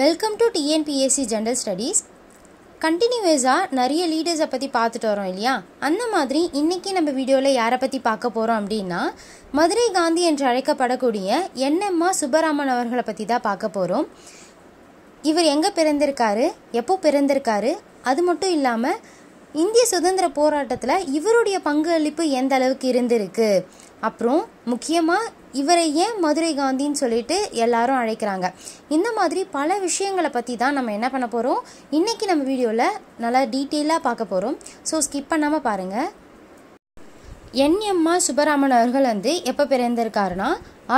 welcome to TNPSC general studies கண்டினியூஸாக நிறைய லீடர்ஸை பற்றி பார்த்துட்டு வரோம் இல்லையா அந்த மாதிரி இன்றைக்கி நம்ம வீடியோவில் யாரை பற்றி பார்க்க போகிறோம் அப்படின்னா மதுரை காந்தி என்று அழைக்கப்படக்கூடிய என்எம்மா சுப்பராமன் அவர்களை பற்றி தான் பார்க்க போகிறோம் இவர் எங்கே பிறந்திருக்காரு எப்போ பிறந்திருக்காரு அது மட்டும் இல்லாமல் இந்திய சுதந்திர போராட்டத்தில் இவருடைய பங்களிப்பு எந்த அளவுக்கு இருந்திருக்கு அப்புறம் முக்கியமாக இவரை ஏன் மதுரை காந்தின்னு சொல்லிட்டு எல்லாரும் அழைக்கிறாங்க இந்த மாதிரி பல விஷயங்களை பற்றி தான் நம்ம என்ன பண்ண போகிறோம் இன்றைக்கி நம்ம வீடியோவில் நல்லா டீட்டெயிலாக பார்க்க போகிறோம் ஸோ ஸ்கிப் பண்ணாமல் பாருங்கள் என்எம்மா சுப்பராமன் அவர்கள் வந்து எப்போ பிறந்திருக்காருன்னா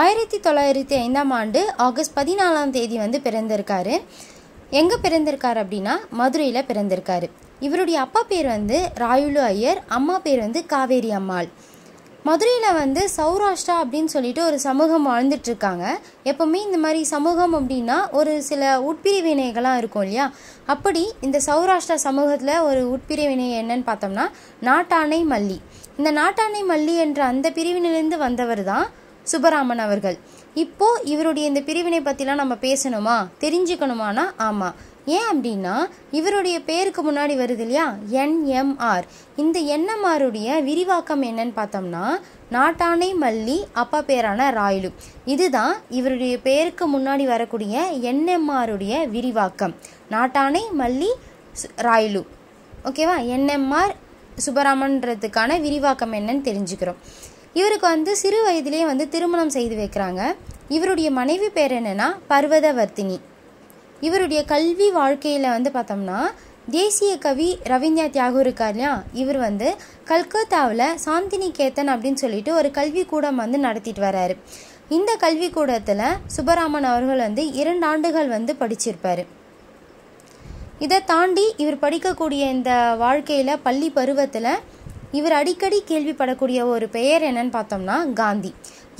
ஆயிரத்தி தொள்ளாயிரத்தி ஐந்தாம் ஆண்டு ஆகஸ்ட் பதினாலாம் தேதி வந்து பிறந்திருக்காரு எங்கே பிறந்திருக்கார் அப்படின்னா மதுரையில் பிறந்திருக்காரு இவருடைய அப்பா பேர் வந்து ராயுலு ஐயர் அம்மா பேர் வந்து காவேரி அம்மாள் மதுரையில் வந்து சௌராஷ்டிரா அப்படின்னு சொல்லிட்டு ஒரு சமூகம் வாழ்ந்துட்டுருக்காங்க எப்போவுமே இந்த மாதிரி சமூகம் அப்படின்னா ஒரு சில உட்பிரிவினைகள்லாம் இருக்கும் இல்லையா அப்படி இந்த சௌராஷ்டிரா சமூகத்தில் ஒரு உட்பிரிவினை என்னன்னு பார்த்தோம்னா நாட்டானை மல்லி இந்த நாட்டானை மல்லி என்ற அந்த பிரிவினிலிருந்து வந்தவர் தான் சுப்பராமன் அவர்கள் இப்போது இவருடைய இந்த பிரிவினை பற்றிலாம் நம்ம பேசணுமா தெரிஞ்சுக்கணுமானா ஆமாம் ஏன் அப்படின்னா இவருடைய பேருக்கு முன்னாடி வருது இல்லையா என்எம்ஆர் இந்த என்எம்ஆருடைய விரிவாக்கம் என்னன்னு பார்த்தோம்னா நாட்டானை மல்லி அப்பா பேரான ராயலு இதுதான் இவருடைய பேருக்கு முன்னாடி வரக்கூடிய என்எம்ஆருடைய விரிவாக்கம் நாட்டானை மல்லி ராயலு ஓகேவா என்எம்ஆர் சுப்பராமன்றதுக்கான விரிவாக்கம் என்னன்னு தெரிஞ்சுக்கிறோம் இவருக்கு வந்து சிறு வயதிலேயே வந்து திருமணம் செய்து வைக்கிறாங்க இவருடைய மனைவி பேர் என்னன்னா பர்வதவர்த்தினி இவருடைய கல்வி வாழ்க்கையில் வந்து பார்த்தோம்னா தேசிய கவி ரவீந்திரா தியாகு இருக்கார் இல்லையா இவர் வந்து கல்கத்தாவில் சாந்தினிகேத்தன் அப்படின்னு சொல்லிட்டு ஒரு கல்விக்கூடம் வந்து நடத்திட்டு வர்றாரு இந்த கல்விக்கூடத்தில் சுப்பராமன் அவர்கள் வந்து இரண்டு ஆண்டுகள் வந்து படிச்சிருப்பார் இதை தாண்டி இவர் படிக்கக்கூடிய இந்த வாழ்க்கையில் பள்ளி பருவத்தில் இவர் அடிக்கடி கேள்விப்படக்கூடிய ஒரு பெயர் என்னன்னு பார்த்தோம்னா காந்தி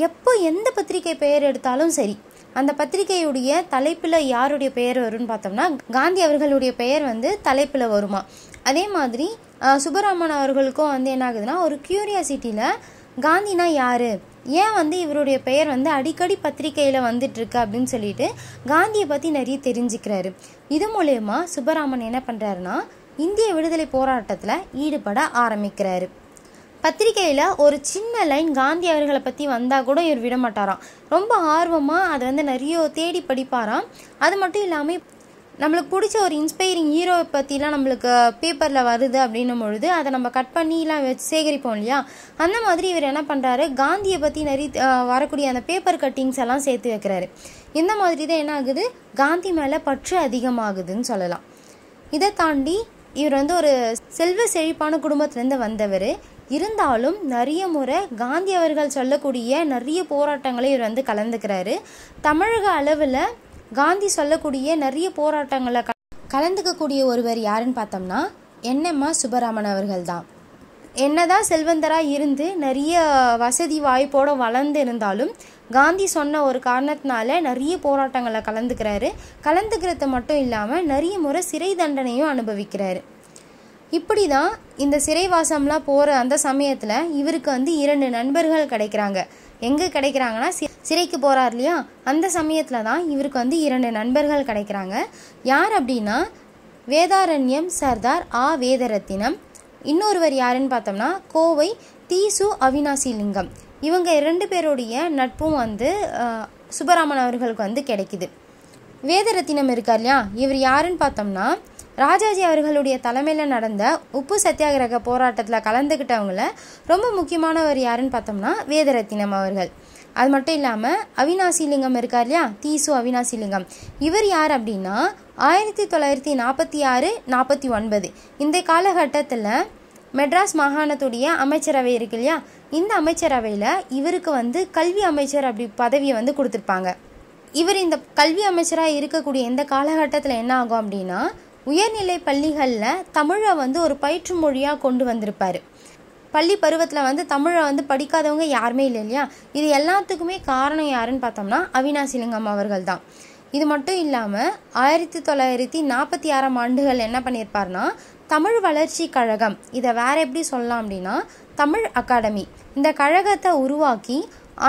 எப்போ எந்த பத்திரிகை பெயர் எடுத்தாலும் சரி அந்த பத்திரிகையுடைய தலைப்பில் யாருடைய பெயர் வரும்னு பார்த்தோம்னா காந்தி அவர்களுடைய பெயர் வந்து தலைப்பில் வருமா அதே மாதிரி சுப்பராமன் அவர்களுக்கும் வந்து என்ன ஆகுதுன்னா ஒரு கியூரியாசிட்டியில் காந்தினா யார் ஏன் வந்து இவருடைய பெயர் வந்து அடிக்கடி பத்திரிகையில் வந்துட்டுருக்கு அப்படின்னு சொல்லிட்டு காந்தியை பற்றி நிறைய தெரிஞ்சுக்கிறாரு இது மூலயமா சுப்பராமன் என்ன பண்ணுறாருன்னா இந்திய விடுதலை போராட்டத்தில் ஈடுபட ஆரம்பிக்கிறாரு பத்திரிகையில் ஒரு சின்ன லைன் காந்தி அவர்களை பற்றி வந்தால் கூட இவர் விட மாட்டாராம் ரொம்ப ஆர்வமாக அதை வந்து நிறைய தேடி படிப்பாராம் அது மட்டும் இல்லாமல் நம்மளுக்கு பிடிச்ச ஒரு இன்ஸ்பைரிங் ஹீரோவை பற்றிலாம் நம்மளுக்கு பேப்பரில் வருது அப்படின்னும் பொழுது அதை நம்ம கட் பண்ணிலாம் வச்சு சேகரிப்போம் இல்லையா அந்த மாதிரி இவர் என்ன பண்ணுறாரு காந்தியை பற்றி நிறைய வரக்கூடிய அந்த பேப்பர் கட்டிங்ஸ் எல்லாம் சேர்த்து வைக்கிறாரு இந்த மாதிரி தான் என்ன ஆகுது காந்தி மேலே பற்று அதிகமாகுதுன்னு சொல்லலாம் இதை தாண்டி இவர் வந்து ஒரு செல்வ செழிப்பான குடும்பத்துலேருந்து வந்தவர் இருந்தாலும் நிறைய முறை காந்தி அவர்கள் சொல்லக்கூடிய நிறைய போராட்டங்களை இவர் வந்து கலந்துக்கிறாரு தமிழக அளவில் காந்தி சொல்லக்கூடிய நிறைய போராட்டங்களை கலந்துக்கக்கூடிய ஒருவர் யாருன்னு பார்த்தோம்னா என்னம்மா சுப்பராமன் அவர்கள் தான் என்னதான் செல்வந்தராக இருந்து நிறைய வசதி வாய்ப்போடு வளர்ந்து இருந்தாலும் காந்தி சொன்ன ஒரு காரணத்தினால நிறைய போராட்டங்களை கலந்துக்கிறாரு கலந்துக்கிறது மட்டும் இல்லாமல் நிறைய முறை சிறை தண்டனையும் அனுபவிக்கிறாரு இப்படி தான் இந்த சிறைவாசம்லாம் போகிற அந்த சமயத்தில் இவருக்கு வந்து இரண்டு நண்பர்கள் கிடைக்கிறாங்க எங்கே கிடைக்கிறாங்கன்னா சி சிறைக்கு போகிறார் இல்லையா அந்த சமயத்தில் தான் இவருக்கு வந்து இரண்டு நண்பர்கள் கிடைக்கிறாங்க யார் அப்படின்னா வேதாரண்யம் சர்தார் ஆ வேதரத்தினம் இன்னொருவர் யாருன்னு பார்த்தோம்னா கோவை தீசு அவினாசி லிங்கம் இவங்க இரண்டு பேருடைய நட்பும் வந்து சுப்பராமன் அவர்களுக்கு வந்து கிடைக்குது வேதரத்தினம் இருக்கார் இல்லையா இவர் யாருன்னு பார்த்தோம்னா ராஜாஜி அவர்களுடைய தலைமையில் நடந்த உப்பு சத்தியாகிரக போராட்டத்தில் கலந்துக்கிட்டவங்கள ரொம்ப முக்கியமானவர் யாருன்னு பார்த்தோம்னா வேதரத்தினம் அவர்கள் அது மட்டும் இல்லாமல் அவினாசிலிங்கம் இருக்கார் இல்லையா தீசு அவினாசிலிங்கம் இவர் யார் அப்படின்னா ஆயிரத்தி தொள்ளாயிரத்தி நாற்பத்தி ஆறு நாற்பத்தி ஒன்பது இந்த காலகட்டத்தில் மெட்ராஸ் மாகாணத்துடைய அமைச்சரவை இருக்கு இல்லையா இந்த அமைச்சரவையில் இவருக்கு வந்து கல்வி அமைச்சர் அப்படி பதவியை வந்து கொடுத்துருப்பாங்க இவர் இந்த கல்வி அமைச்சராக இருக்கக்கூடிய இந்த காலகட்டத்தில் என்ன ஆகும் அப்படின்னா உயர்நிலை பள்ளிகளில் தமிழை வந்து ஒரு பயிற்று மொழியாக கொண்டு வந்திருப்பார் பள்ளி பருவத்தில் வந்து தமிழை வந்து படிக்காதவங்க யாருமே இல்லை இல்லையா இது எல்லாத்துக்குமே காரணம் யாருன்னு பார்த்தோம்னா அவினாசிலிங்கம் அவர்கள் தான் இது மட்டும் இல்லாமல் ஆயிரத்தி தொள்ளாயிரத்தி நாற்பத்தி ஆறாம் ஆண்டுகள் என்ன பண்ணியிருப்பார்னா தமிழ் வளர்ச்சி கழகம் இதை வேற எப்படி சொல்லலாம் அப்படின்னா தமிழ் அகாடமி இந்த கழகத்தை உருவாக்கி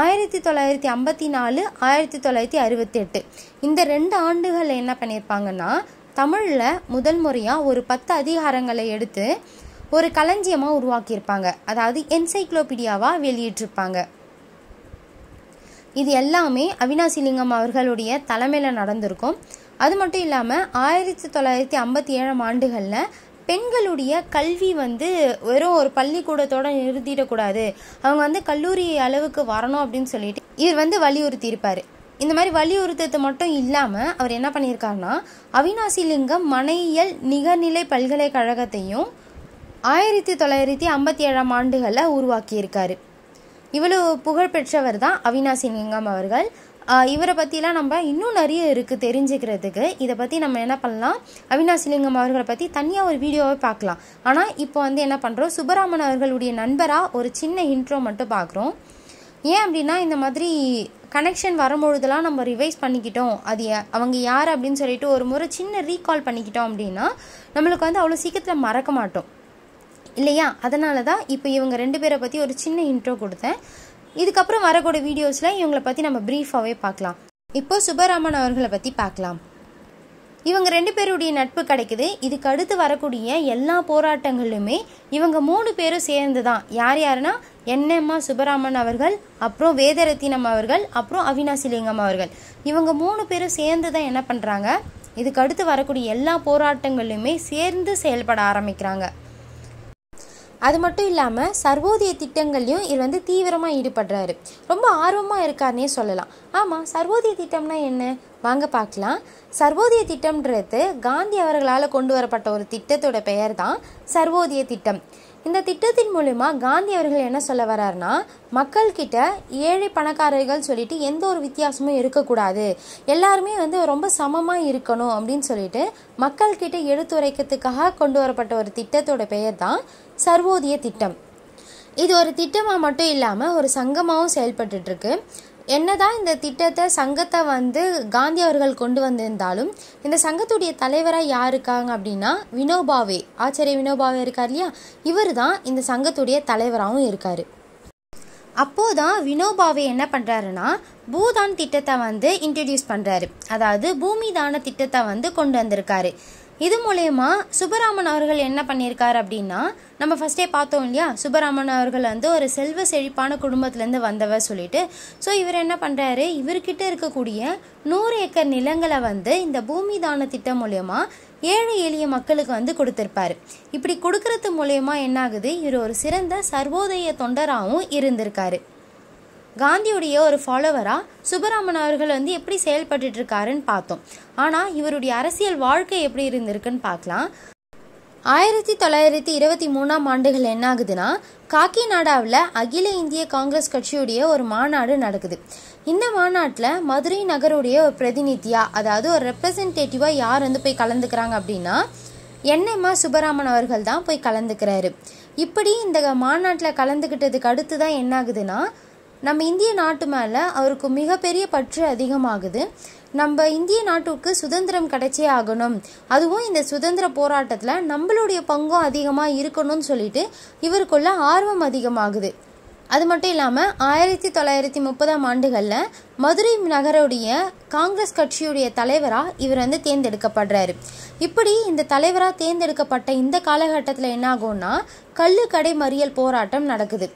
ஆயிரத்தி தொள்ளாயிரத்தி ஐம்பத்தி நாலு ஆயிரத்தி தொள்ளாயிரத்தி அறுபத்தி எட்டு இந்த ரெண்டு ஆண்டுகளில் என்ன பண்ணியிருப்பாங்கன்னா தமிழில் முதல் முறையாக ஒரு பத்து அதிகாரங்களை எடுத்து ஒரு களஞ்சியமாக உருவாக்கியிருப்பாங்க அதாவது என்சைக்ளோபீடியாவாக வெளியிட்டிருப்பாங்க இது எல்லாமே அவினாசிலிங்கம் அவர்களுடைய தலைமையில் நடந்திருக்கும் அது மட்டும் இல்லாமல் ஆயிரத்தி தொள்ளாயிரத்தி ஐம்பத்தி ஏழாம் ஆண்டுகளில் பெண்களுடைய கல்வி வந்து வெறும் ஒரு பள்ளிக்கூடத்தோடு நிறுத்திடக்கூடாது அவங்க வந்து கல்லூரி அளவுக்கு வரணும் அப்படின்னு சொல்லிட்டு இவர் வந்து வலியுறுத்தியிருப்பார் இந்த மாதிரி வலியுறுத்தத்தை மட்டும் இல்லாமல் அவர் என்ன பண்ணியிருக்காருன்னா லிங்கம் மனையியல் நிகர்நிலை பல்கலைக்கழகத்தையும் ஆயிரத்தி தொள்ளாயிரத்தி ஐம்பத்தி ஏழாம் ஆண்டுகளில் உருவாக்கியிருக்காரு இவ்வளோ புகழ்பெற்றவர் தான் லிங்கம் அவர்கள் இவரை பற்றிலாம் நம்ம இன்னும் நிறைய இருக்குது தெரிஞ்சுக்கிறதுக்கு இதை பற்றி நம்ம என்ன பண்ணலாம் லிங்கம் அவர்களை பற்றி தனியாக ஒரு வீடியோவை பார்க்கலாம் ஆனால் இப்போ வந்து என்ன பண்ணுறோம் சுப்பராமன் அவர்களுடைய நண்பராக ஒரு சின்ன இன்ட்ரோ மட்டும் பார்க்குறோம் ஏன் அப்படின்னா இந்த மாதிரி கனெக்ஷன் வரும்பொழுதெல்லாம் நம்ம ரிவைஸ் பண்ணிக்கிட்டோம் அது அவங்க யார் அப்படின்னு சொல்லிட்டு ஒரு முறை சின்ன ரீகால் பண்ணிக்கிட்டோம் அப்படின்னா நம்மளுக்கு வந்து அவ்வளோ சீக்கிரத்தில் மறக்க மாட்டோம் இல்லையா அதனால தான் இப்போ இவங்க ரெண்டு பேரை பற்றி ஒரு சின்ன இன்ட்ரோ கொடுத்தேன் இதுக்கப்புறம் வரக்கூடிய வீடியோஸில் இவங்களை பற்றி நம்ம ப்ரீஃபாகவே பார்க்கலாம் இப்போது சுப்பராமன் அவர்களை பற்றி பார்க்கலாம் இவங்க ரெண்டு பேருடைய நட்பு கிடைக்குது இதுக்கு அடுத்து வரக்கூடிய எல்லா போராட்டங்களுமே இவங்க மூணு பேரும் சேர்ந்து தான் யார் யாருன்னா என்எம்மா சுப்பராமன் அவர்கள் அப்புறம் வேதரத்தினம் அவர்கள் அப்புறம் அவினாசிலிங்கம் அவர்கள் இவங்க மூணு பேரும் சேர்ந்து தான் என்ன பண்ணுறாங்க இதுக்கு அடுத்து வரக்கூடிய எல்லா போராட்டங்களிலுமே சேர்ந்து செயல்பட ஆரம்பிக்கிறாங்க அது மட்டும் இல்லாமல் சர்வோதய திட்டங்கள்லையும் இவர் வந்து தீவிரமாக ஈடுபடுறாரு ரொம்ப ஆர்வமாக இருக்காருன்னே சொல்லலாம் ஆமாம் சர்வோதய திட்டம்னா என்ன வாங்க பார்க்கலாம் சர்வோதய திட்டம்ன்றது காந்தி அவர்களால் கொண்டு வரப்பட்ட ஒரு திட்டத்தோட பெயர் தான் சர்வோதய திட்டம் இந்த திட்டத்தின் மூலிமா காந்தி அவர்கள் என்ன சொல்ல வர்றாருன்னா மக்கள்கிட்ட ஏழை பணக்காரர்கள் சொல்லிட்டு எந்த ஒரு வித்தியாசமும் இருக்கக்கூடாது எல்லாருமே வந்து ரொம்ப சமமாக இருக்கணும் அப்படின்னு சொல்லிட்டு மக்கள்கிட்ட எடுத்துரைக்கிறதுக்காக கொண்டு வரப்பட்ட ஒரு திட்டத்தோட பெயர் தான் சர்வோதய திட்டம் இது ஒரு திட்டமாக மட்டும் இல்லாமல் ஒரு சங்கமாகவும் செயல்பட்டுருக்கு என்னதான் இந்த திட்டத்தை சங்கத்தை வந்து காந்தி அவர்கள் கொண்டு வந்திருந்தாலும் இந்த சங்கத்துடைய தலைவராக யார் இருக்காங்க அப்படின்னா வினோபாவே ஆச்சரிய வினோபாவே இருக்கார் இல்லையா இவர் தான் இந்த சங்கத்துடைய தலைவராகவும் இருக்கார் அப்போது தான் வினோபாவே என்ன பண்ணுறாருன்னா பூதான் திட்டத்தை வந்து இன்ட்ரடியூஸ் பண்ணுறாரு அதாவது பூமி தான திட்டத்தை வந்து கொண்டு வந்திருக்காரு இது மூலயமா சுபராமன் அவர்கள் என்ன பண்ணியிருக்கார் அப்படின்னா நம்ம ஃபஸ்ட்டே பார்த்தோம் இல்லையா சுபராமன் அவர்கள் வந்து ஒரு செல்வ செழிப்பான குடும்பத்துலேருந்து வந்தவர் சொல்லிட்டு ஸோ இவர் என்ன பண்ணுறாரு இவர்கிட்ட இருக்கக்கூடிய நூறு ஏக்கர் நிலங்களை வந்து இந்த பூமி தான திட்டம் மூலயமா ஏழை எளிய மக்களுக்கு வந்து கொடுத்துருப்பாரு இப்படி கொடுக்கறது மூலயமா என்னாகுது இவர் ஒரு சிறந்த சர்வோதய தொண்டராகவும் இருந்திருக்காரு காந்தியுடைய ஒரு ஃபாலோவராக சுப்பராமன் அவர்கள் வந்து எப்படி செயல்பட்டு இருக்காருன்னு பார்த்தோம் ஆனால் இவருடைய அரசியல் வாழ்க்கை எப்படி இருந்திருக்குன்னு பார்க்கலாம் ஆயிரத்தி தொள்ளாயிரத்தி இருபத்தி மூணாம் ஆண்டுகள் என்ன ஆகுதுன்னா காக்கிநாடாவில் அகில இந்திய காங்கிரஸ் கட்சியுடைய ஒரு மாநாடு நடக்குது இந்த மாநாட்டில் மதுரை நகருடைய ஒரு பிரதிநிதியாக அதாவது ஒரு ரெப்ரசன்டேட்டிவாக யார் வந்து போய் கலந்துக்கிறாங்க அப்படின்னா என்எம்ஆ சுப்பராமன் அவர்கள் தான் போய் கலந்துக்கிறாரு இப்படி இந்த மாநாட்டில் கலந்துக்கிட்டதுக்கு அடுத்து தான் என்ன ஆகுதுன்னா நம்ம இந்திய நாட்டு மேலே அவருக்கு மிகப்பெரிய பற்று அதிகமாகுது நம்ம இந்திய நாட்டுக்கு சுதந்திரம் கிடைச்சே ஆகணும் அதுவும் இந்த சுதந்திர போராட்டத்தில் நம்மளுடைய பங்கும் அதிகமாக இருக்கணும்னு சொல்லிட்டு இவருக்குள்ள ஆர்வம் அதிகமாகுது அது மட்டும் இல்லாமல் ஆயிரத்தி தொள்ளாயிரத்தி முப்பதாம் ஆண்டுகளில் மதுரை நகருடைய காங்கிரஸ் கட்சியுடைய தலைவராக இவர் வந்து தேர்ந்தெடுக்கப்படுறாரு இப்படி இந்த தலைவராக தேர்ந்தெடுக்கப்பட்ட இந்த காலகட்டத்தில் என்ன ஆகும்னா கள்ளுக்கடை மறியல் போராட்டம் நடக்குது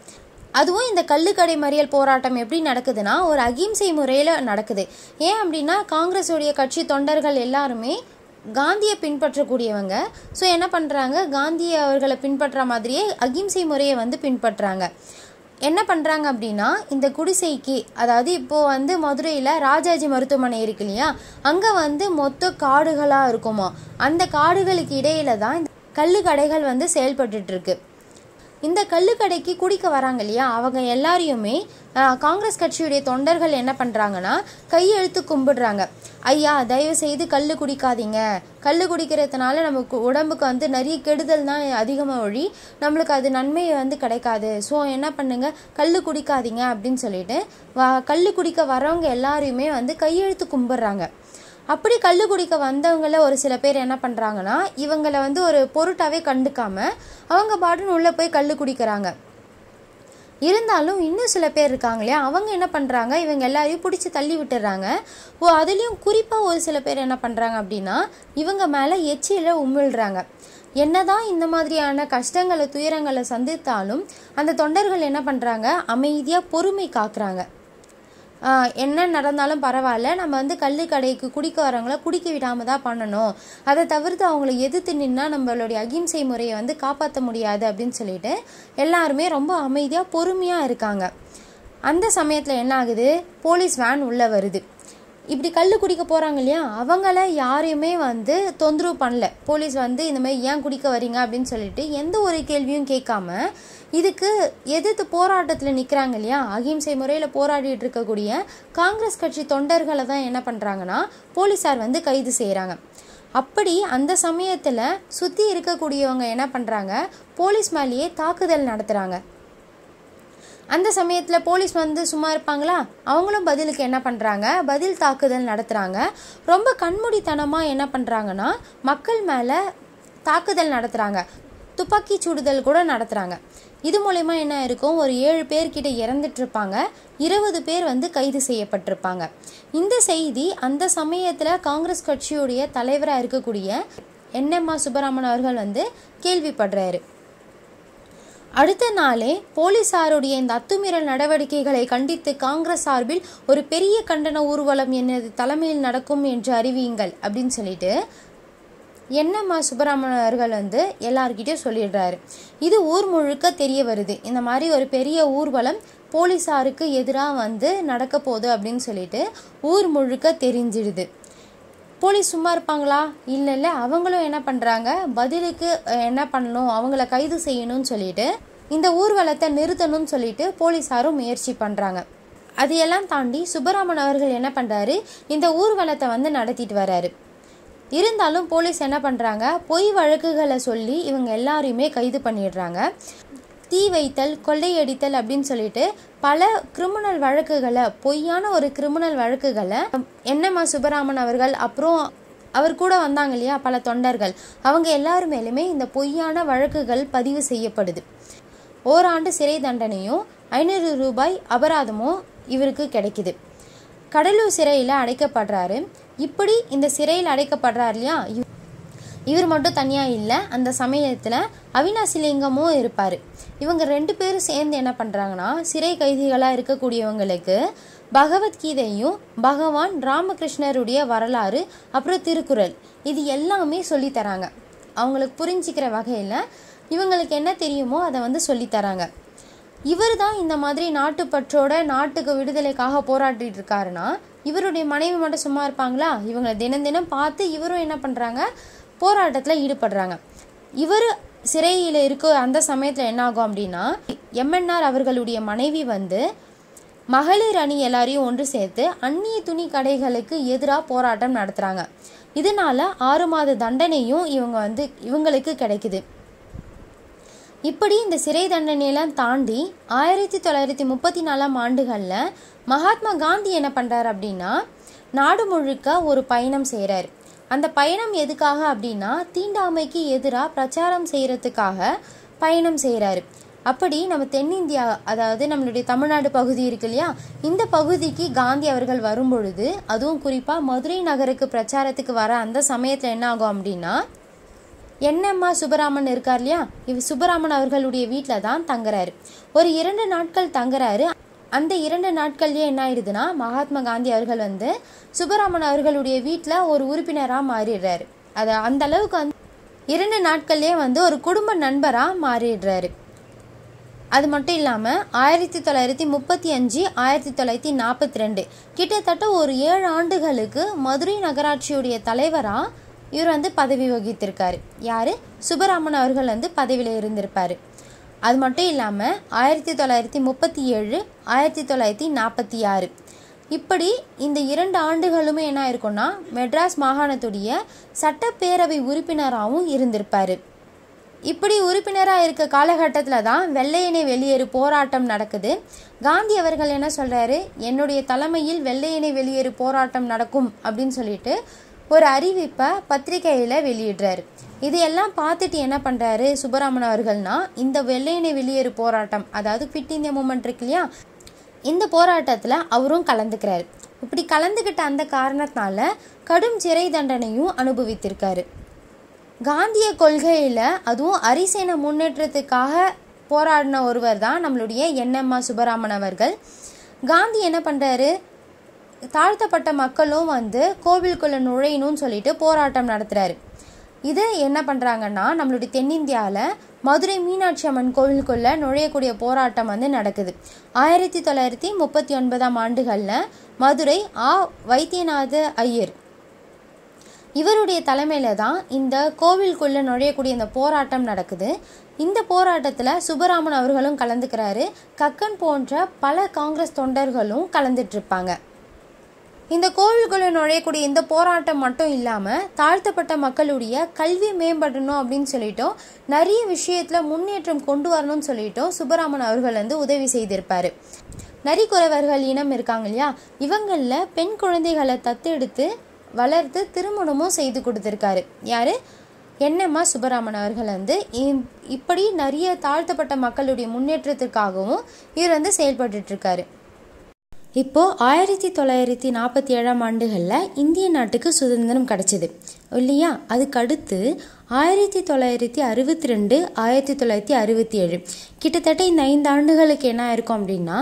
அதுவும் இந்த கள்ளுக்கடை மறியல் போராட்டம் எப்படி நடக்குதுன்னா ஒரு அகிம்சை முறையில் நடக்குது ஏன் அப்படின்னா காங்கிரஸுடைய கட்சி தொண்டர்கள் எல்லாருமே காந்தியை பின்பற்றக்கூடியவங்க ஸோ என்ன பண்ணுறாங்க காந்தியை அவர்களை பின்பற்ற மாதிரியே அகிம்சை முறையை வந்து பின்பற்றுறாங்க என்ன பண்ணுறாங்க அப்படின்னா இந்த குடிசைக்கு அதாவது இப்போது வந்து மதுரையில் ராஜாஜி மருத்துவமனை இருக்கு இல்லையா அங்கே வந்து மொத்த காடுகளாக இருக்குமா அந்த காடுகளுக்கு இடையில தான் கல்லு கடைகள் வந்து செயல்பட்டுருக்கு இந்த கல்லுக்கடைக்கு குடிக்க வராங்க இல்லையா அவங்க எல்லாரையுமே காங்கிரஸ் கட்சியுடைய தொண்டர்கள் என்ன பண்ணுறாங்கன்னா கையெழுத்து கும்பிடுறாங்க ஐயா தயவு செய்து கல் குடிக்காதீங்க கல் குடிக்கிறதுனால நமக்கு உடம்புக்கு வந்து நிறைய கெடுதல் தான் அதிகமாக ஒழி நம்மளுக்கு அது நன்மையை வந்து கிடைக்காது ஸோ என்ன பண்ணுங்கள் கல் குடிக்காதீங்க அப்படின்னு சொல்லிட்டு கல் குடிக்க வரவங்க எல்லாரையுமே வந்து கையெழுத்து கும்பிடுறாங்க அப்படி கல் குடிக்க வந்தவங்கள ஒரு சில பேர் என்ன பண்ணுறாங்கன்னா இவங்களை வந்து ஒரு பொருட்டாகவே கண்டுக்காமல் அவங்க பாட்டுன்னு உள்ளே போய் கல் குடிக்கிறாங்க இருந்தாலும் இன்னும் சில பேர் இருக்காங்களே அவங்க என்ன பண்ணுறாங்க இவங்க எல்லாரையும் பிடிச்சி தள்ளி விட்டுறாங்க ஓ அதுலேயும் குறிப்பாக ஒரு சில பேர் என்ன பண்ணுறாங்க அப்படின்னா இவங்க மேலே எச்சியில் உமிழ்கிறாங்க என்னதான் இந்த மாதிரியான கஷ்டங்களை துயரங்களை சந்தித்தாலும் அந்த தொண்டர்கள் என்ன பண்ணுறாங்க அமைதியாக பொறுமை காக்குறாங்க என்ன நடந்தாலும் பரவாயில்ல நம்ம வந்து கல் கடைக்கு குடிக்க வரவங்கள குடிக்க விடாமல் தான் பண்ணணும் அதை தவிர்த்து அவங்கள எதிர்த்து நின்னா நம்மளுடைய அகிம்சை முறையை வந்து காப்பாற்ற முடியாது அப்படின்னு சொல்லிட்டு எல்லாருமே ரொம்ப அமைதியாக பொறுமையாக இருக்காங்க அந்த சமயத்தில் என்ன ஆகுது போலீஸ் வேன் உள்ளே வருது இப்படி கல் குடிக்க போகிறாங்க இல்லையா அவங்கள யாரையுமே வந்து தொந்தரவு பண்ணல போலீஸ் வந்து இந்தமாதிரி ஏன் குடிக்க வரீங்க அப்படின்னு சொல்லிட்டு எந்த ஒரு கேள்வியும் கேட்காம இதுக்கு எதிர்த்து போராட்டத்தில் நிற்கிறாங்க இல்லையா அகிம்சை முறையில் போராடிட்டு இருக்கக்கூடிய காங்கிரஸ் கட்சி தொண்டர்களை தான் என்ன பண்ணுறாங்கன்னா போலீஸார் வந்து கைது செய்கிறாங்க அப்படி அந்த சமயத்தில் சுற்றி இருக்கக்கூடியவங்க என்ன பண்ணுறாங்க போலீஸ் மேலேயே தாக்குதல் நடத்துகிறாங்க அந்த சமயத்தில் போலீஸ் வந்து சும்மா இருப்பாங்களா அவங்களும் பதிலுக்கு என்ன பண்ணுறாங்க பதில் தாக்குதல் நடத்துகிறாங்க ரொம்ப கண்மூடித்தனமாக என்ன பண்ணுறாங்கன்னா மக்கள் மேலே தாக்குதல் நடத்துகிறாங்க துப்பாக்கி சுடுதல் கூட நடத்துகிறாங்க இது மூலயமா என்ன இருக்கும் ஒரு ஏழு பேர்கிட்ட இறந்துட்டுருப்பாங்க இருபது பேர் வந்து கைது செய்யப்பட்டிருப்பாங்க இந்த செய்தி அந்த சமயத்தில் காங்கிரஸ் கட்சியுடைய தலைவராக இருக்கக்கூடிய என்எம்மா சுப்பராமன் அவர்கள் வந்து கேள்விப்படுறாரு அடுத்த நாளே போலீசாருடைய இந்த அத்துமீறல் நடவடிக்கைகளை கண்டித்து காங்கிரஸ் சார்பில் ஒரு பெரிய கண்டன ஊர்வலம் எனது தலைமையில் நடக்கும் என்று அறிவியுங்கள் அப்படின்னு சொல்லிட்டு என்னம்மா சுப்பிரமணியன் அவர்கள் வந்து எல்லார்கிட்டையும் சொல்லிடுறாரு இது ஊர் முழுக்க தெரிய வருது இந்த மாதிரி ஒரு பெரிய ஊர்வலம் போலீஸாருக்கு எதிராக வந்து நடக்க போகுது அப்படின்னு சொல்லிட்டு ஊர் முழுக்க தெரிஞ்சிடுது போலீஸ் சும்மா இருப்பாங்களா இல்லை இல்லை அவங்களும் என்ன பண்ணுறாங்க பதிலுக்கு என்ன பண்ணணும் அவங்கள கைது செய்யணும்னு சொல்லிட்டு இந்த ஊர்வலத்தை நிறுத்தணும்னு சொல்லிட்டு போலீஸாரும் முயற்சி பண்ணுறாங்க அதையெல்லாம் தாண்டி சுப்பராமன் அவர்கள் என்ன பண்ணுறாரு இந்த ஊர்வலத்தை வந்து நடத்திட்டு வர்றாரு இருந்தாலும் போலீஸ் என்ன பண்ணுறாங்க பொய் வழக்குகளை சொல்லி இவங்க எல்லாரையுமே கைது பண்ணிடுறாங்க தீ வைத்தல் கொள்ளையடித்தல் அப்படின்னு சொல்லிட்டு பல கிரிமினல் வழக்குகளை பொய்யான ஒரு கிரிமினல் வழக்குகளை என்னம்மா சுப்பராமன் அவர்கள் அப்புறம் அவர் கூட வந்தாங்க இல்லையா பல தொண்டர்கள் அவங்க எல்லாரு மேலுமே இந்த பொய்யான வழக்குகள் பதிவு செய்யப்படுது ஓராண்டு சிறை தண்டனையும் ஐநூறு ரூபாய் அபராதமும் இவருக்கு கிடைக்குது கடலூர் சிறையில் அடைக்கப்படுறாரு இப்படி இந்த சிறையில் அடைக்கப்படுறார் இல்லையா இவர் மட்டும் தனியாக இல்லை அந்த சமயத்தில் அவினாசிலிங்கமும் இருப்பார் இவங்க ரெண்டு பேரும் சேர்ந்து என்ன பண்ணுறாங்கன்னா சிறை கைதிகளாக இருக்கக்கூடியவங்களுக்கு பகவத்கீதையும் பகவான் ராமகிருஷ்ணருடைய வரலாறு அப்புறம் திருக்குறள் இது எல்லாமே சொல்லித்தராங்க அவங்களுக்கு புரிஞ்சிக்கிற வகையில் இவங்களுக்கு என்ன தெரியுமோ அதை வந்து சொல்லித்தராங்க இவர் தான் இந்த மாதிரி நாட்டுப்பற்றோட நாட்டுக்கு விடுதலைக்காக போராடிட்டு இருக்காருன்னா இவருடைய மனைவி மட்டும் சும்மா இருப்பாங்களா இவங்களை தினம் தினம் பார்த்து இவரும் என்ன பண்ணுறாங்க போராட்டத்தில் ஈடுபடுறாங்க இவர் சிறையில் இருக்க அந்த சமயத்தில் என்ன ஆகும் அப்படின்னா எம்என்ஆர் அவர்களுடைய மனைவி வந்து மகளிர் அணி எல்லாரையும் ஒன்று சேர்த்து அந்நிய துணி கடைகளுக்கு எதிராக போராட்டம் நடத்துகிறாங்க இதனால் ஆறு மாத தண்டனையும் இவங்க வந்து இவங்களுக்கு கிடைக்குது இப்படி இந்த சிறை தண்டனையெல்லாம் தாண்டி ஆயிரத்தி தொள்ளாயிரத்தி முப்பத்தி நாலாம் ஆண்டுகளில் மகாத்மா காந்தி என்ன பண்ணுறாரு அப்படின்னா நாடு முழுக்க ஒரு பயணம் செய்கிறார் அந்த பயணம் எதுக்காக அப்படின்னா தீண்டாமைக்கு எதிராக பிரச்சாரம் செய்கிறதுக்காக பயணம் செய்கிறாரு அப்படி நம்ம தென்னிந்தியா அதாவது நம்மளுடைய தமிழ்நாடு பகுதி இருக்கு இல்லையா இந்த பகுதிக்கு காந்தி அவர்கள் வரும்பொழுது அதுவும் குறிப்பாக மதுரை நகருக்கு பிரச்சாரத்துக்கு வர அந்த சமயத்தில் என்ன ஆகும் அப்படின்னா என்னம்மா சுப்பராமன் இருக்கார் இல்லையா இவ் சுப்பராமன் அவர்களுடைய வீட்டில் தான் தங்குறாரு ஒரு இரண்டு நாட்கள் தங்குறாரு அந்த இரண்டு நாட்கள்லேயே என்ன ஆயிடுதுன்னா மகாத்மா காந்தி அவர்கள் வந்து சுப்பராமன் அவர்களுடைய வீட்டில் ஒரு உறுப்பினராக மாறிடுறாரு அது அந்த அளவுக்கு வந்து இரண்டு நாட்கள்லேயே வந்து ஒரு குடும்ப நண்பராக மாறிடுறாரு அது மட்டும் இல்லாமல் ஆயிரத்தி தொள்ளாயிரத்தி முப்பத்தி அஞ்சு ஆயிரத்தி தொள்ளாயிரத்தி நாற்பத்தி ரெண்டு கிட்டத்தட்ட ஒரு ஏழு ஆண்டுகளுக்கு மதுரை நகராட்சியுடைய தலைவராக இவர் வந்து பதவி வகித்திருக்காரு யார் சுப்பராமன் அவர்கள் வந்து பதவியில் இருந்திருப்பார் அது மட்டும் இல்லாமல் ஆயிரத்தி தொள்ளாயிரத்தி முப்பத்தி ஏழு ஆயிரத்தி தொள்ளாயிரத்தி நாற்பத்தி ஆறு இப்படி இந்த இரண்டு ஆண்டுகளுமே என்ன ஆயிருக்கும்னா மெட்ராஸ் மாகாணத்துடைய சட்டப்பேரவை உறுப்பினராகவும் இருந்திருப்பார் இப்படி உறுப்பினராக இருக்க காலகட்டத்தில் தான் வெள்ளையனை வெளியேறு போராட்டம் நடக்குது காந்தி அவர்கள் என்ன சொல்கிறாரு என்னுடைய தலைமையில் வெள்ளையனை வெளியேறு போராட்டம் நடக்கும் அப்படின்னு சொல்லிட்டு ஒரு அறிவிப்பை பத்திரிகையில் வெளியிடுறாரு இதையெல்லாம் பார்த்துட்டு என்ன பண்ணுறாரு சுப்பராமன் அவர்கள்னா இந்த வெள்ளையினை வெளியேறு போராட்டம் அதாவது ஃபிட் இந்தியா மூமெண்ட் இருக்கு இல்லையா இந்த போராட்டத்தில் அவரும் கலந்துக்கிறாரு இப்படி கலந்துக்கிட்ட அந்த காரணத்தினால கடும் சிறை தண்டனையும் அனுபவித்திருக்காரு காந்திய கொள்கையில் அதுவும் அரிசேன முன்னேற்றத்துக்காக போராடின ஒருவர் தான் நம்மளுடைய என்எம்மா சுப்பராமன் அவர்கள் காந்தி என்ன பண்ணுறாரு தாழ்த்தப்பட்ட மக்களும் வந்து கோவிலுக்குள்ளே நுழையணும்னு சொல்லிட்டு போராட்டம் நடத்துகிறாரு இது என்ன பண்ணுறாங்கன்னா நம்மளுடைய தென்னிந்தியாவில் மதுரை மீனாட்சி அம்மன் கோவிலுக்குள்ளே நுழையக்கூடிய போராட்டம் வந்து நடக்குது ஆயிரத்தி தொள்ளாயிரத்தி முப்பத்தி ஒன்பதாம் ஆண்டுகளில் மதுரை ஆ வைத்தியநாத ஐயர் இவருடைய தலைமையில் தான் இந்த கோவிலுக்குள்ளே நுழையக்கூடிய இந்த போராட்டம் நடக்குது இந்த போராட்டத்தில் சுப்பராமன் அவர்களும் கலந்துக்கிறாரு கக்கன் போன்ற பல காங்கிரஸ் தொண்டர்களும் கலந்துட்டு இருப்பாங்க இந்த கோவில்களை நுழையக்கூடிய இந்த போராட்டம் மட்டும் இல்லாமல் தாழ்த்தப்பட்ட மக்களுடைய கல்வி மேம்படணும் அப்படின்னு சொல்லிட்டோம் நிறைய விஷயத்தில் முன்னேற்றம் கொண்டு வரணும்னு சொல்லிட்டோம் சுப்பராமன் அவர்கள் வந்து உதவி செய்திருப்பார் நரிக்குறவர்கள் இனம் இருக்காங்க இல்லையா இவங்களில் பெண் குழந்தைகளை தத்தெடுத்து வளர்த்து திருமணமும் செய்து கொடுத்துருக்காரு யார் என்னம்மா சுப்பராமன் அவர்கள் வந்து இப்படி நிறைய தாழ்த்தப்பட்ட மக்களுடைய முன்னேற்றத்திற்காகவும் இவர் வந்து செயல்பட்டுருக்காரு இப்போது ஆயிரத்தி தொள்ளாயிரத்தி நாற்பத்தி ஏழாம் ஆண்டுகளில் இந்திய நாட்டுக்கு சுதந்திரம் கிடச்சிது இல்லையா அதுக்கடுத்து ஆயிரத்தி தொள்ளாயிரத்தி அறுபத்தி ரெண்டு ஆயிரத்தி தொள்ளாயிரத்தி அறுபத்தி ஏழு கிட்டத்தட்ட இந்த ஐந்து ஆண்டுகளுக்கு என்ன இருக்கும் அப்படின்னா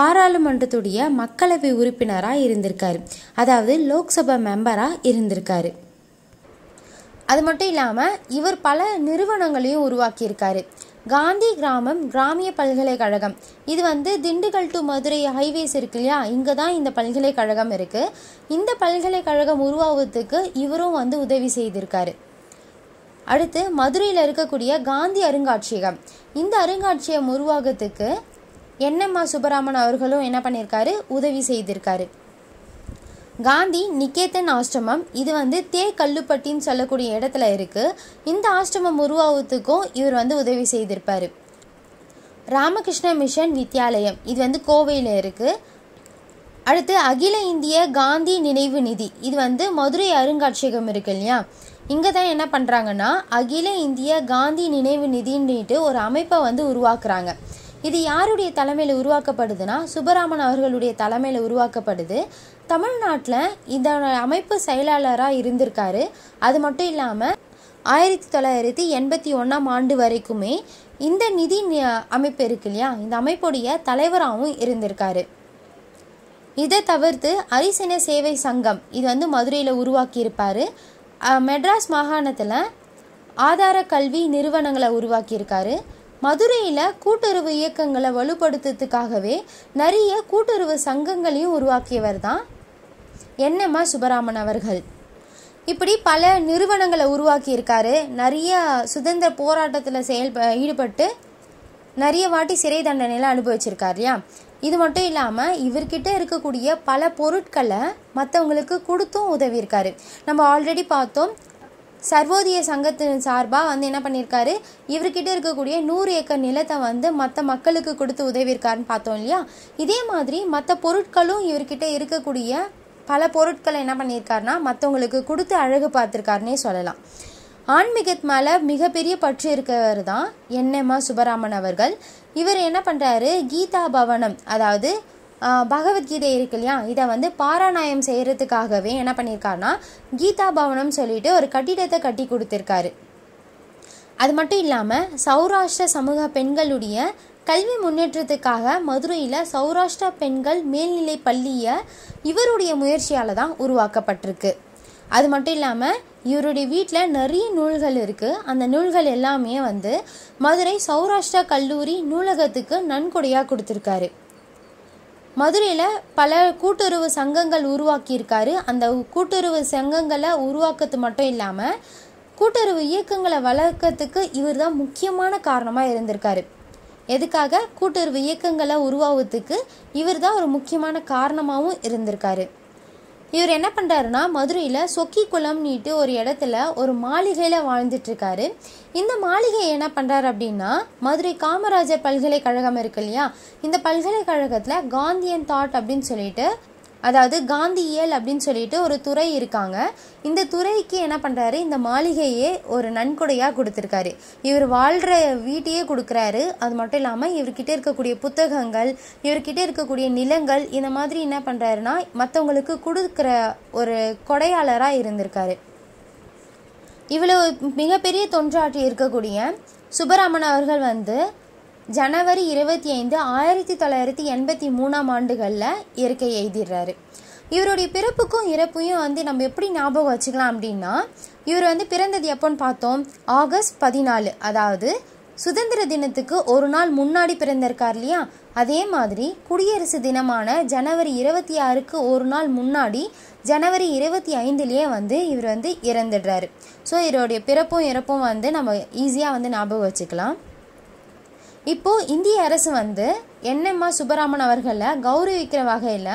பாராளுமன்றத்துடைய மக்களவை உறுப்பினராக இருந்திருக்காரு அதாவது லோக்சபா மெம்பராக இருந்திருக்காரு அது மட்டும் இல்லாமல் இவர் பல நிறுவனங்களையும் உருவாக்கியிருக்காரு காந்தி கிராமம் கிராமிய பல்கலைக்கழகம் இது வந்து திண்டுக்கல் டு மதுரை ஹைவேஸ் இருக்கு இல்லையா இங்கே தான் இந்த பல்கலைக்கழகம் இருக்குது இந்த பல்கலைக்கழகம் உருவாவதுக்கு இவரும் வந்து உதவி செய்திருக்காரு அடுத்து மதுரையில் இருக்கக்கூடிய காந்தி அருங்காட்சியகம் இந்த அருங்காட்சியகம் உருவாகத்துக்கு என்எம்ஆர் சுப்பராமன் அவர்களும் என்ன பண்ணியிருக்காரு உதவி செய்திருக்காரு காந்தி நிகேதன் ஆசிரமம் இது வந்து தே கல்லுப்பட்டின்னு சொல்லக்கூடிய இடத்துல இருக்குது இந்த ஆசிரமம் உருவாவதுக்கும் இவர் வந்து உதவி செய்திருப்பார் ராமகிருஷ்ண மிஷன் வித்யாலயம் இது வந்து கோவையில் இருக்குது அடுத்து அகில இந்திய காந்தி நினைவு நிதி இது வந்து மதுரை அருங்காட்சியகம் இருக்கு இல்லையா இங்கே தான் என்ன பண்ணுறாங்கன்னா அகில இந்திய காந்தி நினைவு நிதின்னுட்டு ஒரு அமைப்பை வந்து உருவாக்குறாங்க இது யாருடைய தலைமையில் உருவாக்கப்படுதுன்னா சுப்பராமன் அவர்களுடைய தலைமையில் உருவாக்கப்படுது தமிழ்நாட்டில் இதோட அமைப்பு செயலாளராக இருந்திருக்காரு அது மட்டும் இல்லாமல் ஆயிரத்தி தொள்ளாயிரத்தி எண்பத்தி ஒன்றாம் ஆண்டு வரைக்குமே இந்த நிதி அமைப்பு இருக்கு இல்லையா இந்த அமைப்புடைய தலைவராகவும் இருந்திருக்காரு இதை தவிர்த்து அரிசன சேவை சங்கம் இது வந்து மதுரையில் உருவாக்கியிருப்பார் மெட்ராஸ் மாகாணத்தில் ஆதார கல்வி நிறுவனங்களை உருவாக்கியிருக்காரு மதுரையில் கூட்டுறவு இயக்கங்களை வலுப்படுத்துறதுக்காகவே நிறைய கூட்டுறவு சங்கங்களையும் உருவாக்கியவர் தான் என்னம்மா சுபராமன் அவர்கள் இப்படி பல நிறுவனங்களை உருவாக்கி இருக்காரு நிறைய சுதந்திர போராட்டத்தில் செயல்ப ஈடுபட்டு நிறைய வாட்டி சிறை தண்டனையில் அனுபவிச்சிருக்கார் இல்லையா இது மட்டும் இல்லாமல் இவர்கிட்ட இருக்கக்கூடிய பல பொருட்களை மற்றவங்களுக்கு கொடுத்தும் உதவியிருக்காரு நம்ம ஆல்ரெடி பார்த்தோம் சர்வோதய சங்கத்தின் சார்பாக வந்து என்ன பண்ணியிருக்காரு இவர்கிட்ட இருக்கக்கூடிய நூறு ஏக்கர் நிலத்தை வந்து மற்ற மக்களுக்கு கொடுத்து உதவியிருக்காருன்னு பார்த்தோம் இல்லையா இதே மாதிரி மற்ற பொருட்களும் இவர்கிட்ட இருக்கக்கூடிய பல பொருட்களை என்ன பண்ணியிருக்காருனா மற்றவங்களுக்கு கொடுத்து அழகு பார்த்துருக்காருன்னே சொல்லலாம் ஆன்மீகத் மேலே மிகப்பெரிய பற்று இருக்கிறவர் தான் என்னம்மா சுப்பராமன் அவர்கள் இவர் என்ன பண்ணுறாரு கீதா பவனம் அதாவது பகவத்கீதை இருக்கு இல்லையா இதை வந்து பாராணாயம் செய்கிறதுக்காகவே என்ன பண்ணியிருக்காருனா கீதா பவனம் சொல்லிட்டு ஒரு கட்டிடத்தை கட்டி கொடுத்துருக்காரு அது மட்டும் இல்லாமல் சௌராஷ்டிர சமூக பெண்களுடைய கல்வி முன்னேற்றத்துக்காக மதுரையில் சௌராஷ்டிரா பெண்கள் மேல்நிலை பள்ளியை இவருடைய முயற்சியால் தான் உருவாக்கப்பட்டிருக்கு அது மட்டும் இல்லாமல் இவருடைய வீட்டில் நிறைய நூல்கள் இருக்குது அந்த நூல்கள் எல்லாமே வந்து மதுரை சௌராஷ்டிரா கல்லூரி நூலகத்துக்கு நன்கொடையாக கொடுத்துருக்காரு மதுரையில் பல கூட்டுறவு சங்கங்கள் உருவாக்கியிருக்காரு அந்த கூட்டுறவு சங்கங்களை உருவாக்கிறது மட்டும் இல்லாமல் கூட்டுறவு இயக்கங்களை வளர்க்கறதுக்கு இவர் தான் முக்கியமான காரணமாக இருந்திருக்காரு எதுக்காக கூட்டுறவு இயக்கங்களை உருவாவதுக்கு இவர் தான் ஒரு முக்கியமான காரணமாகவும் இருந்திருக்காரு இவர் என்ன பண்ணுறாருன்னா மதுரையில் சொக்கி குளம்னிட்டு ஒரு இடத்துல ஒரு மாளிகையில் வாழ்ந்துட்டுருக்காரு இந்த மாளிகை என்ன பண்ணுறாரு அப்படின்னா மதுரை காமராஜர் பல்கலைக்கழகம் இருக்கு இல்லையா இந்த பல்கலைக்கழகத்தில் காந்தியன் தாட் அப்படின்னு சொல்லிட்டு அதாவது காந்தியியல் அப்படின்னு சொல்லிட்டு ஒரு துறை இருக்காங்க இந்த துறைக்கு என்ன பண்ணுறாரு இந்த மாளிகையே ஒரு நன்கொடையாக கொடுத்துருக்காரு இவர் வாழ்கிற வீட்டையே கொடுக்குறாரு அது மட்டும் இல்லாமல் இவர்கிட்ட இருக்கக்கூடிய புத்தகங்கள் இவர்கிட்ட இருக்கக்கூடிய நிலங்கள் இந்த மாதிரி என்ன பண்ணுறாருன்னா மற்றவங்களுக்கு கொடுக்குற ஒரு கொடையாளராக இருந்திருக்காரு இவ்வளோ மிகப்பெரிய தொன்றாற்றி இருக்கக்கூடிய சுப்பராமன் அவர்கள் வந்து ஜனவரி இருபத்தி ஐந்து ஆயிரத்தி தொள்ளாயிரத்தி எண்பத்தி மூணாம் ஆண்டுகளில் இயற்கை எழுதிடுறாரு இவருடைய பிறப்புக்கும் இறப்பையும் வந்து நம்ம எப்படி ஞாபகம் வச்சுக்கலாம் அப்படின்னா இவர் வந்து பிறந்தது எப்போன்னு பார்த்தோம் ஆகஸ்ட் பதினாலு அதாவது சுதந்திர தினத்துக்கு ஒரு நாள் முன்னாடி பிறந்திருக்கார் இல்லையா அதே மாதிரி குடியரசு தினமான ஜனவரி இருபத்தி ஆறுக்கு ஒரு நாள் முன்னாடி ஜனவரி இருபத்தி ஐந்துலேயே வந்து இவர் வந்து இறந்துடுறாரு ஸோ இவருடைய பிறப்பும் இறப்பும் வந்து நம்ம ஈஸியாக வந்து ஞாபகம் வச்சுக்கலாம் இப்போது இந்திய அரசு வந்து என்எம்ஆர் சுப்பராமன் அவர்களை கௌரவிக்கிற வகையில்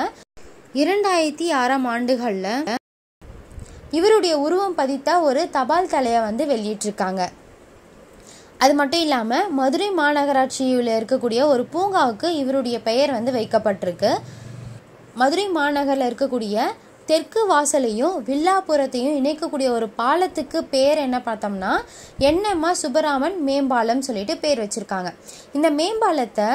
இரண்டாயிரத்தி ஆறாம் ஆண்டுகளில் இவருடைய உருவம் பதித்த ஒரு தபால் தலையை வந்து வெளியிட்டிருக்காங்க அது மட்டும் இல்லாமல் மதுரை மாநகராட்சியில் இருக்கக்கூடிய ஒரு பூங்காவுக்கு இவருடைய பெயர் வந்து வைக்கப்பட்டிருக்கு மதுரை மாநகரில் இருக்கக்கூடிய தெற்கு வாசலையும் வில்லாபுரத்தையும் இணைக்கக்கூடிய ஒரு பாலத்துக்கு பேர் என்ன பார்த்தோம்னா என்னம்மா சுப்பராமன் மேம்பாலம் சொல்லிட்டு பேர் வச்சுருக்காங்க இந்த மேம்பாலத்தை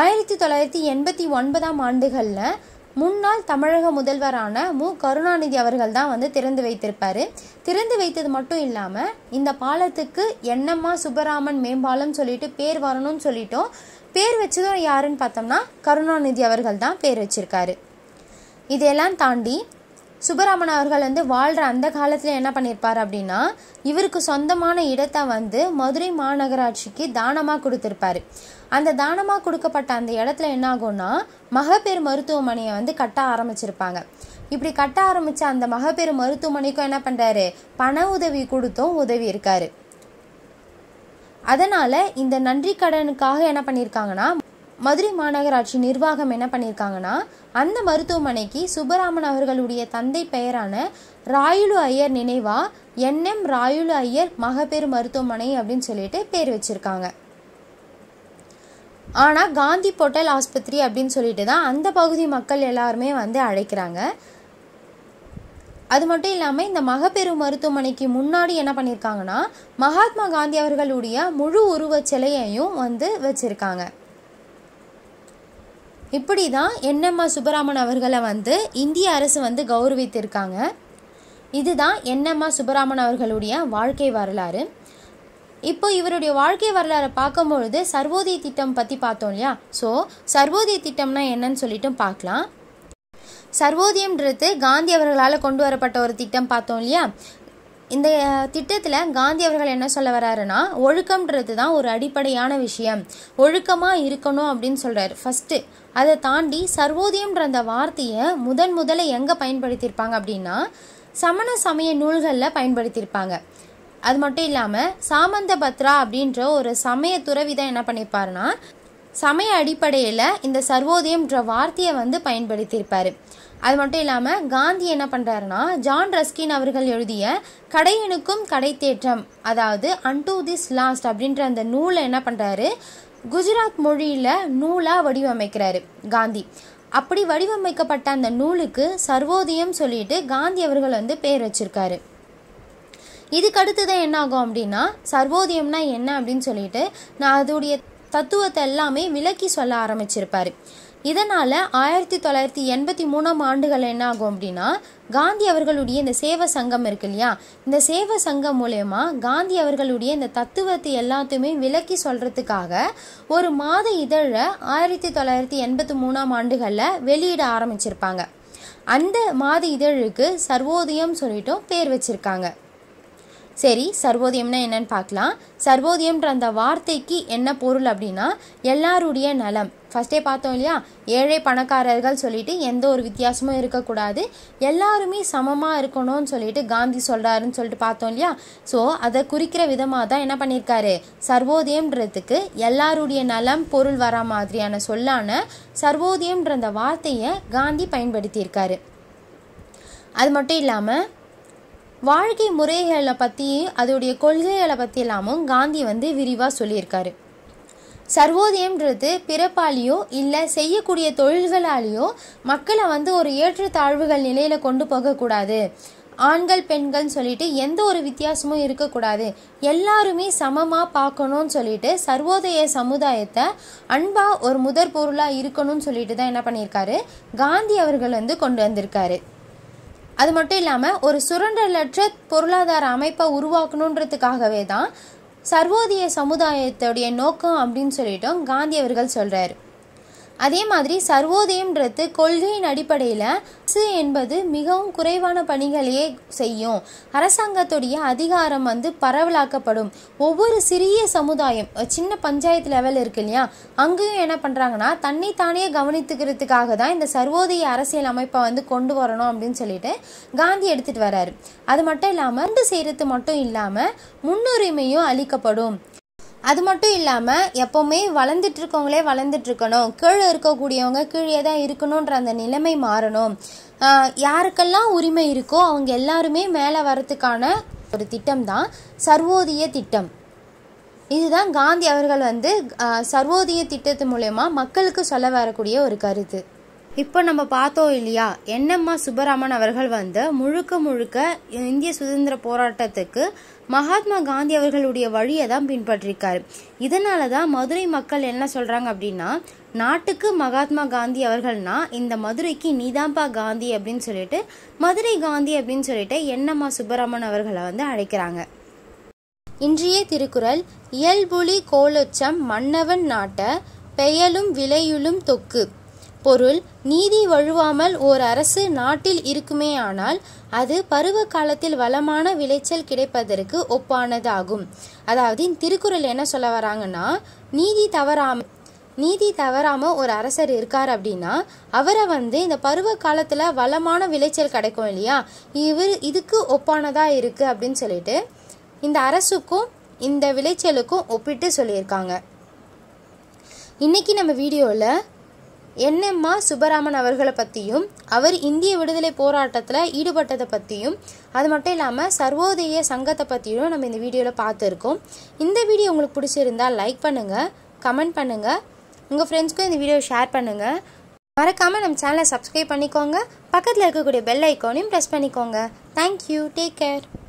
ஆயிரத்தி தொள்ளாயிரத்தி எண்பத்தி ஒன்பதாம் ஆண்டுகளில் முன்னாள் தமிழக முதல்வரான மு கருணாநிதி அவர்கள் தான் வந்து திறந்து வைத்திருப்பார் திறந்து வைத்தது மட்டும் இல்லாமல் இந்த பாலத்துக்கு என்னம்மா சுப்பராமன் மேம்பாலம் சொல்லிட்டு பேர் வரணும்னு சொல்லிட்டோம் பேர் வச்சதும் யாருன்னு பார்த்தோம்னா கருணாநிதி அவர்கள் தான் பேர் வச்சிருக்காரு இதையெல்லாம் தாண்டி சுப்பராமன் அவர்கள் வந்து வாழ்கிற அந்த காலத்தில் என்ன பண்ணியிருப்பார் அப்படின்னா இவருக்கு சொந்தமான இடத்தை வந்து மதுரை மாநகராட்சிக்கு தானமாக கொடுத்துருப்பாரு அந்த தானமாக கொடுக்கப்பட்ட அந்த இடத்துல என்ன ஆகும்னா மகப்பேறு மருத்துவமனையை வந்து கட்ட ஆரம்பிச்சிருப்பாங்க இப்படி கட்ட ஆரம்பித்த அந்த மகப்பேறு மருத்துவமனைக்கும் என்ன பண்ணுறாரு பண உதவி கொடுத்தும் உதவி இருக்காரு அதனால் இந்த நன்றி கடனுக்காக என்ன பண்ணியிருக்காங்கன்னா மதுரை மாநகராட்சி நிர்வாகம் என்ன பண்ணியிருக்காங்கன்னா அந்த மருத்துவமனைக்கு சுப்பராமன் அவர்களுடைய தந்தை பெயரான ராயுலு ஐயர் நினைவா என் எம் ராயுலு ஐயர் மகப்பேறு மருத்துவமனை அப்படின்னு சொல்லிட்டு பேர் வச்சுருக்காங்க ஆனால் காந்தி பொட்டல் ஆஸ்பத்திரி அப்படின்னு சொல்லிட்டு தான் அந்த பகுதி மக்கள் எல்லாருமே வந்து அழைக்கிறாங்க அது மட்டும் இல்லாமல் இந்த மகப்பேறு மருத்துவமனைக்கு முன்னாடி என்ன பண்ணியிருக்காங்கன்னா மகாத்மா காந்தி அவர்களுடைய முழு உருவச் சிலையையும் வந்து வச்சுருக்காங்க இப்படி தான் என்எம்ஆ சுப்பராமன் அவர்களை வந்து இந்திய அரசு வந்து கௌரவித்திருக்காங்க இதுதான் என்எம்ஆ சுப்பராமன் அவர்களுடைய வாழ்க்கை வரலாறு இப்போ இவருடைய வாழ்க்கை வரலாறை பார்க்கும்பொழுது சர்வோதய திட்டம் பற்றி பார்த்தோம் இல்லையா ஸோ சர்வோதய திட்டம்னா என்னன்னு சொல்லிட்டும் பார்க்கலாம் சர்வோதயம்ன்றது காந்தி அவர்களால் கொண்டு வரப்பட்ட ஒரு திட்டம் பார்த்தோம் இல்லையா இந்த திட்டத்தில் காந்தி அவர்கள் என்ன சொல்ல வராருன்னா ஒழுக்கம்ன்றது தான் ஒரு அடிப்படையான விஷயம் ஒழுக்கமாக இருக்கணும் அப்படின்னு சொல்கிறார் ஃபஸ்ட்டு அதை தாண்டி சர்வோதயம்ன்ற அந்த வார்த்தையை முதன் முதல்ல எங்கே பயன்படுத்தியிருப்பாங்க அப்படின்னா சமண சமய நூல்களில் பயன்படுத்தியிருப்பாங்க அது மட்டும் இல்லாமல் சாமந்த பத்ரா அப்படின்ற ஒரு சமய துறவி தான் என்ன பண்ணியிருப்பாருன்னா சமய அடிப்படையில் இந்த சர்வோதயம்ன்ற வார்த்தையை வந்து பயன்படுத்தியிருப்பார் அது மட்டும் இல்லாமல் காந்தி என்ன பண்ணுறாருன்னா ஜான் ரஸ்கின் அவர்கள் எழுதிய கடையனுக்கும் கடை தேற்றம் அதாவது அன்டூ திஸ் லாஸ்ட் அப்படின்ற அந்த நூலை என்ன பண்ணுறாரு குஜராத் மொழியில் நூலாக வடிவமைக்கிறாரு காந்தி அப்படி வடிவமைக்கப்பட்ட அந்த நூலுக்கு சர்வோதயம் சொல்லிட்டு காந்தி அவர்கள் வந்து பேர் வச்சிருக்காரு இதுக்கு தான் என்ன ஆகும் அப்படின்னா சர்வோதயம்னா என்ன அப்படின்னு சொல்லிட்டு நான் அதோடைய தத்துவத்தை எல்லாமே விலக்கி சொல்ல ஆரம்பிச்சிருப்பார் இதனால் ஆயிரத்தி தொள்ளாயிரத்தி எண்பத்தி மூணாம் ஆண்டுகள் என்ன ஆகும் அப்படின்னா காந்தி அவர்களுடைய இந்த சேவ சங்கம் இருக்கு இல்லையா இந்த சேவ சங்கம் மூலயமா காந்தி அவர்களுடைய இந்த தத்துவத்தை எல்லாத்தையுமே விலக்கி சொல்கிறதுக்காக ஒரு மாத இதழை ஆயிரத்தி தொள்ளாயிரத்தி எண்பத்தி மூணாம் ஆண்டுகளில் வெளியிட ஆரம்பிச்சிருப்பாங்க அந்த மாத இதழுக்கு சர்வோதயம் சொல்லிட்டும் பேர் வச்சிருக்காங்க சரி சர்வோதயம்னா என்னன்னு பார்க்கலாம் சர்வோதயம்ன்ற அந்த வார்த்தைக்கு என்ன பொருள் அப்படின்னா எல்லாருடைய நலம் ஃபஸ்ட்டே பார்த்தோம் இல்லையா ஏழை பணக்காரர்கள் சொல்லிட்டு எந்த ஒரு வித்தியாசமும் இருக்கக்கூடாது எல்லாருமே சமமாக இருக்கணும்னு சொல்லிட்டு காந்தி சொல்கிறாருன்னு சொல்லிட்டு பார்த்தோம் இல்லையா ஸோ அதை குறிக்கிற விதமாக தான் என்ன பண்ணியிருக்காரு சர்வோதயம்ன்றதுக்கு எல்லாருடைய நலம் பொருள் வர மாதிரியான சொல்லான சர்வோதயம்ன்ற அந்த வார்த்தையை காந்தி பயன்படுத்தியிருக்காரு அது மட்டும் இல்லாமல் வாழ்க்கை முறைகளை பற்றியும் அதோடைய கொள்கைகளை பற்றியெல்லாமும் காந்தி வந்து விரிவாக சொல்லியிருக்காரு சர்வோதயம்ன்றது பிறப்பாலேயோ இல்லை செய்யக்கூடிய தொழில்களாலேயோ மக்களை வந்து ஒரு ஏற்றத்தாழ்வுகள் நிலையில் கொண்டு போகக்கூடாது ஆண்கள் பெண்கள்னு சொல்லிட்டு எந்த ஒரு வித்தியாசமும் இருக்கக்கூடாது எல்லாருமே சமமாக பார்க்கணும்னு சொல்லிட்டு சர்வோதய சமுதாயத்தை அன்பாக ஒரு முதற் பொருளாக இருக்கணும்னு சொல்லிட்டு தான் என்ன பண்ணியிருக்காரு காந்தி அவர்கள் வந்து கொண்டு வந்திருக்காரு அது மட்டும் இல்லாமல் ஒரு சுரண்டலற்ற பொருளாதார அமைப்பை உருவாக்கணுன்றதுக்காகவே தான் சர்வோதய சமுதாயத்துடைய நோக்கம் அப்படின்னு சொல்லிட்டும் காந்தி அவர்கள் சொல்கிறார் அதே மாதிரி சர்வோதயம்ன்றது கொள்கையின் அடிப்படையில் அரசு என்பது மிகவும் குறைவான பணிகளையே செய்யும் அரசாங்கத்துடைய அதிகாரம் வந்து பரவலாக்கப்படும் ஒவ்வொரு சிறிய சமுதாயம் சின்ன பஞ்சாயத்து லெவல் இருக்கு இல்லையா அங்கேயும் என்ன பண்ணுறாங்கன்னா தன்னை தானே கவனித்துக்கிறதுக்காக தான் இந்த சர்வோதய அரசியல் அமைப்பை வந்து கொண்டு வரணும் அப்படின்னு சொல்லிட்டு காந்தி எடுத்துகிட்டு வர்றாரு அது மட்டும் இல்லாமல் ரெண்டு செய்கிறது மட்டும் இல்லாமல் முன்னுரிமையும் அளிக்கப்படும் அது மட்டும் இல்லாமல் எப்போவுமே வளர்ந்துட்டு இருக்கவங்களே வளர்ந்துட்டு இருக்கணும் கீழே இருக்கக்கூடியவங்க கீழே தான் இருக்கணுன்ற அந்த நிலைமை மாறணும் யாருக்கெல்லாம் உரிமை இருக்கோ அவங்க எல்லாருமே மேலே வரத்துக்கான ஒரு திட்டம் தான் சர்வோதய திட்டம் இதுதான் காந்தி அவர்கள் வந்து சர்வோதய திட்டத்து மூலயமா மக்களுக்கு சொல்ல வரக்கூடிய ஒரு கருத்து இப்போ நம்ம பார்த்தோம் இல்லையா என்னம்மா சுப்பராமன் அவர்கள் வந்து முழுக்க முழுக்க இந்திய சுதந்திர போராட்டத்துக்கு மகாத்மா காந்தி அவர்களுடைய வழியை தான் பின்பற்றிருக்காரு இதனால தான் மதுரை மக்கள் என்ன சொல்கிறாங்க அப்படின்னா நாட்டுக்கு மகாத்மா காந்தி அவர்கள்னா இந்த மதுரைக்கு நீதாம்பா காந்தி அப்படின்னு சொல்லிட்டு மதுரை காந்தி அப்படின்னு சொல்லிட்டு என்னம்மா சுப்பராமன் அவர்களை வந்து அழைக்கிறாங்க இன்றைய திருக்குறள் இயல்புலி கோலொச்சம் மன்னவன் நாட்ட பெயலும் விலையுளும் தொக்கு பொருள் நீதி வழுவாமல் ஓர் அரசு நாட்டில் இருக்குமேயானால் அது பருவ காலத்தில் வளமான விளைச்சல் கிடைப்பதற்கு ஒப்பானதாகும் அதாவது திருக்குறள் என்ன சொல்ல வராங்கன்னா நீதி தவறாம நீதி தவறாமல் ஒரு அரசர் இருக்கார் அப்படின்னா அவரை வந்து இந்த பருவ காலத்தில் வளமான விளைச்சல் கிடைக்கும் இல்லையா இவர் இதுக்கு ஒப்பானதாக இருக்குது அப்படின்னு சொல்லிட்டு இந்த அரசுக்கும் இந்த விளைச்சலுக்கும் ஒப்பிட்டு சொல்லியிருக்காங்க இன்றைக்கி நம்ம வீடியோவில் என்எம்மா சுப்பராமன் அவர்களை பற்றியும் அவர் இந்திய விடுதலை போராட்டத்தில் ஈடுபட்டதை பற்றியும் அது மட்டும் இல்லாமல் சர்வோதய சங்கத்தை பற்றியும் நம்ம இந்த வீடியோவில் பார்த்துருக்கோம் இந்த வீடியோ உங்களுக்கு பிடிச்சிருந்தால் லைக் பண்ணுங்கள் கமெண்ட் பண்ணுங்கள் உங்கள் ஃப்ரெண்ட்ஸ்க்கும் இந்த வீடியோ ஷேர் பண்ணுங்கள் மறக்காமல் நம்ம சேனலை சப்ஸ்கிரைப் பண்ணிக்கோங்க பக்கத்தில் இருக்கக்கூடிய பெல் ஐக்கானையும் ப்ரெஸ் பண்ணிக்கோங்க தேங்க்யூ டேக் கேர்